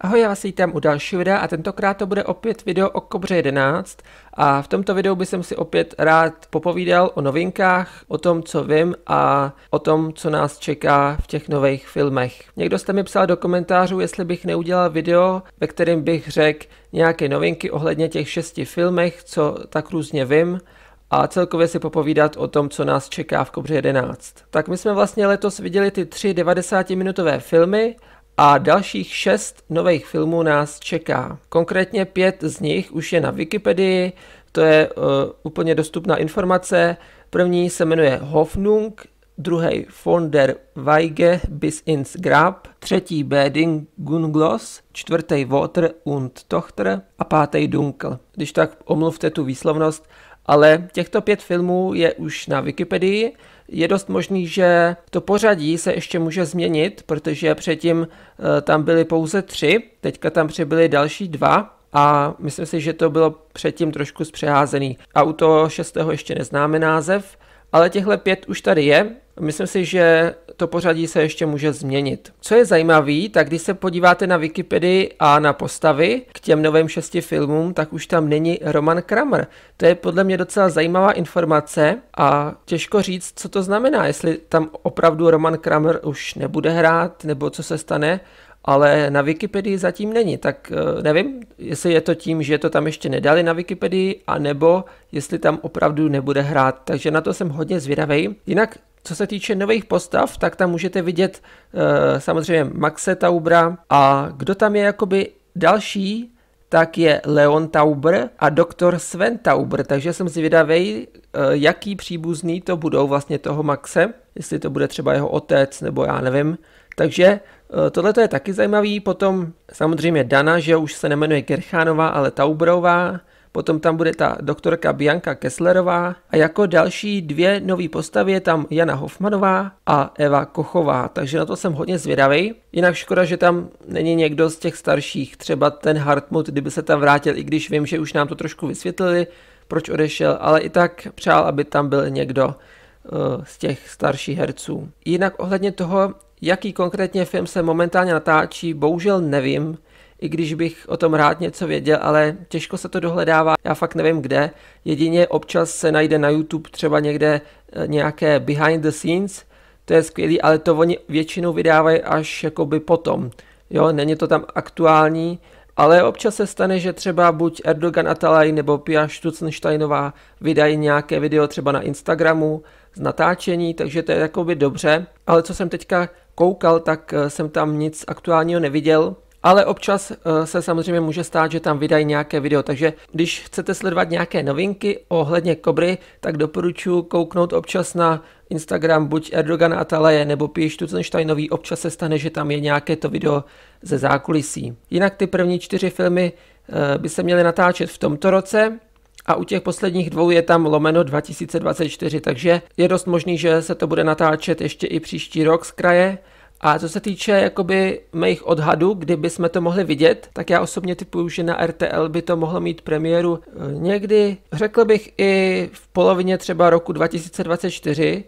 Ahoj, já vás vítám u dalšího videa a tentokrát to bude opět video o Kobře 11 a v tomto videu bych si opět rád popovídal o novinkách, o tom, co vím a o tom, co nás čeká v těch nových filmech. Někdo jste mi psal do komentářů, jestli bych neudělal video, ve kterém bych řekl nějaké novinky ohledně těch šesti filmech, co tak různě vím a celkově si popovídat o tom, co nás čeká v Kobře 11. Tak my jsme vlastně letos viděli ty tři 90-minutové filmy a dalších šest nových filmů nás čeká. Konkrétně pět z nich už je na Wikipedii, to je uh, úplně dostupná informace. První se jmenuje Hoffnung, druhý von der Weige bis ins Grab, třetí Beding Bedingunglos, čtvrtý Water und Tochter a pátý Dunkel. Když tak omluvte tu výslovnost, ale těchto pět filmů je už na Wikipedii. Je dost možný, že to pořadí se ještě může změnit, protože předtím eh, tam byly pouze tři, teďka tam přibyly další dva a myslím si, že to bylo předtím trošku zpřeházený. toho šestého ještě neznáme název, ale těchto pět už tady je. Myslím si, že to pořadí se ještě může změnit. Co je zajímavé, tak když se podíváte na Wikipedii a na postavy k těm novým šesti filmům, tak už tam není Roman Kramer. To je podle mě docela zajímavá informace a těžko říct, co to znamená, jestli tam opravdu Roman Kramer už nebude hrát, nebo co se stane, ale na Wikipedii zatím není, tak eh, nevím, jestli je to tím, že to tam ještě nedali na Wikipedii, anebo jestli tam opravdu nebude hrát, takže na to jsem hodně zvědavý. Jinak co se týče nových postav, tak tam můžete vidět e, samozřejmě Maxe Taubra a kdo tam je jakoby další, tak je Leon Tauber a doktor Sven Tauber, takže jsem si e, eh, jaký příbuzný to budou vlastně toho Maxe, jestli to bude třeba jeho otec nebo já nevím. Takže eh, tohle je taky zajímavý, potom samozřejmě Dana, že už se nemenuje Gerchánová, ale Taubrová, potom tam bude ta doktorka Bianka Kesslerová a jako další dvě nové postavy je tam Jana Hofmanová a Eva Kochová, takže na to jsem hodně zvědavý. Jinak škoda, že tam není někdo z těch starších, třeba ten Hartmut, kdyby se tam vrátil, i když vím, že už nám to trošku vysvětlili, proč odešel, ale i tak přál, aby tam byl někdo eh, z těch starších herců. Jinak ohledně toho, jaký konkrétně film se momentálně natáčí, bohužel nevím, i když bych o tom rád něco věděl, ale těžko se to dohledává, já fakt nevím kde. Jedině občas se najde na YouTube třeba někde eh, nějaké behind the scenes, to je skvělý, ale to oni většinou vydávají až jakoby potom. Jo, není to tam aktuální, ale občas se stane, že třeba buď Erdogan Atalay nebo Pia Stutzensteinová vydají nějaké video třeba na Instagramu z natáčení, takže to je jakoby dobře. Ale co jsem teďka koukal, tak eh, jsem tam nic aktuálního neviděl ale občas eh, se samozřejmě může stát, že tam vydají nějaké video, takže když chcete sledovat nějaké novinky ohledně Kobry, tak doporučuji kouknout občas na Instagram buď Erdogan a Atalaje nebo Píš nový občas se stane, že tam je nějaké to video ze zákulisí. Jinak ty první čtyři filmy eh, by se měly natáčet v tomto roce, a u těch posledních dvou je tam lomeno 2024, takže je dost možný, že se to bude natáčet ještě i příští rok z kraje a co se týče jakoby mých odhadů, kdyby jsme to mohli vidět, tak já osobně typuju, že na RTL by to mohlo mít premiéru eh, někdy, řekl bych i v polovině třeba roku 2024.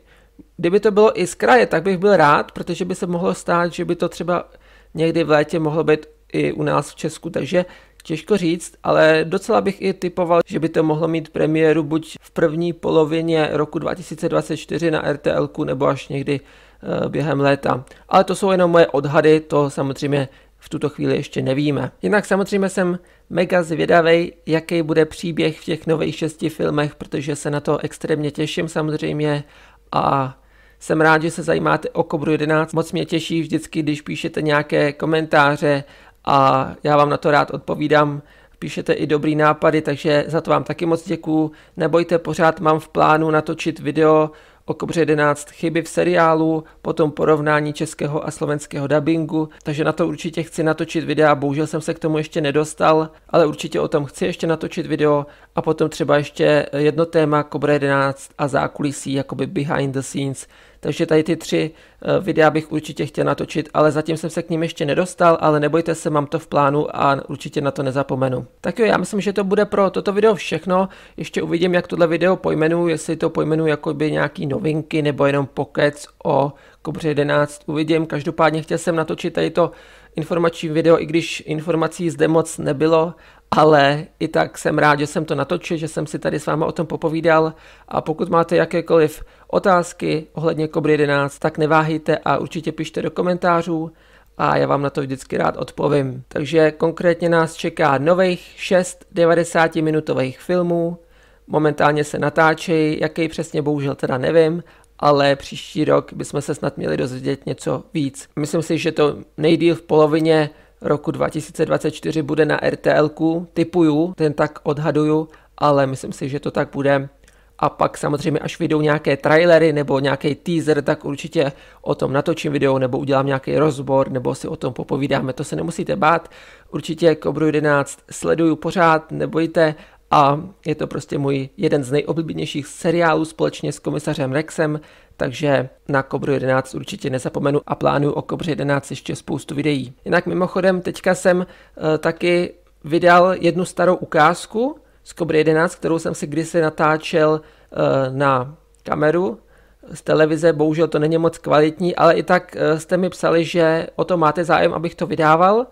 Kdyby to bylo i z kraje, tak bych byl rád, protože by se mohlo stát, že by to třeba někdy v létě mohlo být i u nás v Česku, takže těžko říct, ale docela bych i typoval, že by to mohlo mít premiéru buď v první polovině roku 2024 na RTLku nebo až někdy Eh, během léta. Ale to jsou jenom moje odhady, to samozřejmě v tuto chvíli ještě nevíme. Jinak samozřejmě jsem mega zvědavý, jaký bude příběh v těch nových šesti filmech, protože se na to extrémně těším samozřejmě a jsem rád, že se zajímáte o Kobru 11. Moc mě těší vždycky, když píšete nějaké komentáře a já vám na to rád odpovídám. Píšete i dobrý nápady, takže za to vám taky moc děkuju. Nebojte, pořád mám v plánu natočit video Okobře 11 chyby v seriálu, potom porovnání českého a slovenského dabingu, takže na to určitě chci natočit videa, bohužel jsem se k tomu ještě nedostal, ale určitě o tom chci ještě natočit video a potom třeba ještě jedno téma Kobra 11 a zákulisí, jakoby behind the scenes, takže tady ty tři eh, videa bych určitě chtěl natočit, ale zatím jsem se k ním ještě nedostal, ale nebojte se, mám to v plánu a určitě na to nezapomenu. Tak jo, já myslím, že to bude pro toto video všechno. Ještě uvidím, jak tohle video pojmenuju, jestli to pojmenuju jako by nějaký novinky nebo jenom pokec o Kobře 11 uvidím. Každopádně chtěl jsem natočit tady to informační video, i když informací zde moc nebylo, ale i tak jsem rád, že jsem to natočil, že jsem si tady s váma o tom popovídal a pokud máte jakékoliv otázky ohledně Kobry 11, tak neváhejte a určitě pište do komentářů a já vám na to vždycky rád odpovím. Takže konkrétně nás čeká nových 6 90-minutových filmů, momentálně se natáčejí, jaký přesně bohužel teda nevím, ale příští rok bychom se snad měli dozvědět něco víc. Myslím si, že to nejdíl v polovině roku 2024 bude na RTLku, typuju, ten tak odhaduju, ale myslím si, že to tak bude. A pak samozřejmě, až vyjdou nějaké trailery nebo nějaký teaser, tak určitě o tom natočím video, nebo udělám nějaký rozbor, nebo si o tom popovídáme, to se nemusíte bát. Určitě Kobru 11 sleduju pořád, nebojte a je to prostě můj jeden z nejoblíbenějších seriálů společně s komisařem Rexem, takže na Kobru 11 určitě nezapomenu a plánuju o Kobře 11 ještě spoustu videí. Jinak mimochodem teďka jsem uh, taky vydal jednu starou ukázku z Kobry 11, kterou jsem si kdysi natáčel uh, na kameru z televize, bohužel to není moc kvalitní, ale i tak eh, jste mi psali, že o to máte zájem, abych to vydával,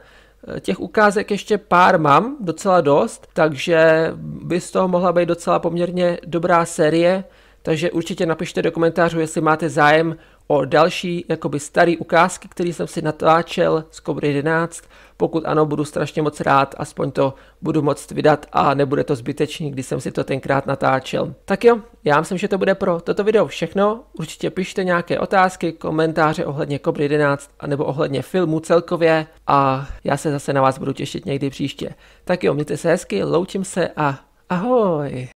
Těch ukázek ještě pár mám, docela dost, takže by z toho mohla být docela poměrně dobrá série, takže určitě napište do komentářů, jestli máte zájem o další jakoby starý ukázky, který jsem si natáčel z Cobra 11. Pokud ano, budu strašně moc rád, aspoň to budu moc vydat a nebude to zbytečný, když jsem si to tenkrát natáčel. Tak jo, já myslím, že to bude pro toto video všechno. Určitě pište nějaké otázky, komentáře ohledně Cobra 11 nebo ohledně filmu celkově a já se zase na vás budu těšit někdy příště. Tak jo, mějte se hezky, loučím se a ahoj!